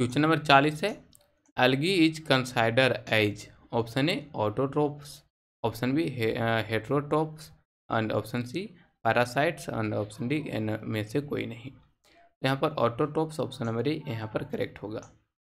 question number चालीस है algae is consider as option A autotrophs option B heterotrophs and option C parasites and option D में से कोई नहीं यहाँ पर ऑटोट्रोप्स ऑप्शन नंबर ए यहाँ पर करेक्ट होगा